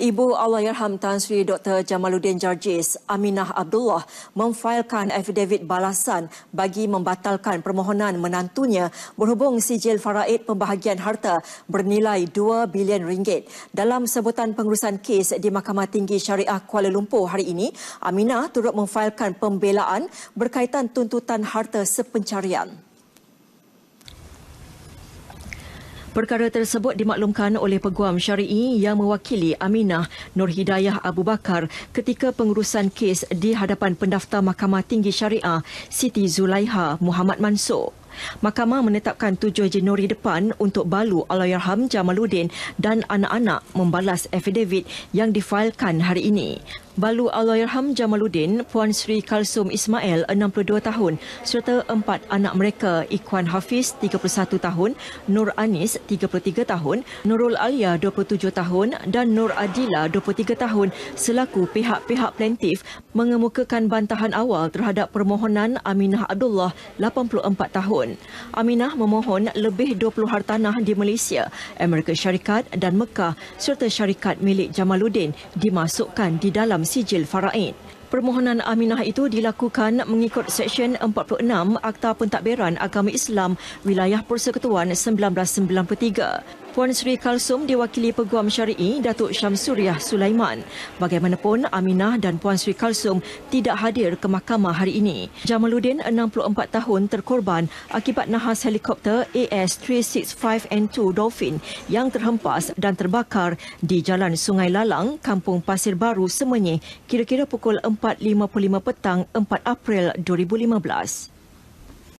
Ibu Allahyarham Tan Sri Dr. Jamaluddin Jarjis Aminah Abdullah memfailkan affidavit balasan bagi membatalkan permohonan menantunya berhubung sijil faraid pembahagian harta bernilai 2 bilion ringgit. Dalam sebutan pengurusan kes di Mahkamah Tinggi Syariah Kuala Lumpur hari ini, Aminah turut memfailkan pembelaan berkaitan tuntutan harta sepencarian. Perkara tersebut dimaklumkan oleh Peguam Syari'i yang mewakili Aminah Nur Hidayah Abu Bakar ketika pengurusan kes di hadapan pendaftar Mahkamah Tinggi Syariah Siti Zulaiha Muhammad Mansur. Mahkamah menetapkan 7 Januari depan untuk balu Allahyarham Jamaluddin dan anak-anak membalas affidavit yang difailkan hari ini. Balu Allahyarham Jamaluddin, Puan Sri Kalsum Ismail, 62 tahun, serta empat anak mereka, Ikhwan Hafiz, 31 tahun, Nur Anis, 33 tahun, Nurul Alia, 27 tahun dan Nur Adila, 23 tahun, selaku pihak-pihak plaintif mengemukakan bantahan awal terhadap permohonan Aminah Abdullah, 84 tahun. Aminah memohon lebih 20 hartanah di Malaysia, Amerika Syarikat dan Mekah serta syarikat milik Jamaluddin dimasukkan di dalam سجل فرعين Permohonan Aminah itu dilakukan mengikut Seksyen 46 Akta Pentadbiran Agama Islam Wilayah Persekutuan 1993. Puan Sri Kalsum diwakili Peguam Syari'i Datuk Syamsuriah Sulaiman. Bagaimanapun, Aminah dan Puan Sri Kalsum tidak hadir ke mahkamah hari ini. Jamaluddin, 64 tahun, terkorban akibat nahas helikopter AS-365N2 Dolphin yang terhempas dan terbakar di Jalan Sungai Lalang, Kampung Pasir Baru, Semenyih kira-kira pukul 4 4.55 petang 4 April 2015.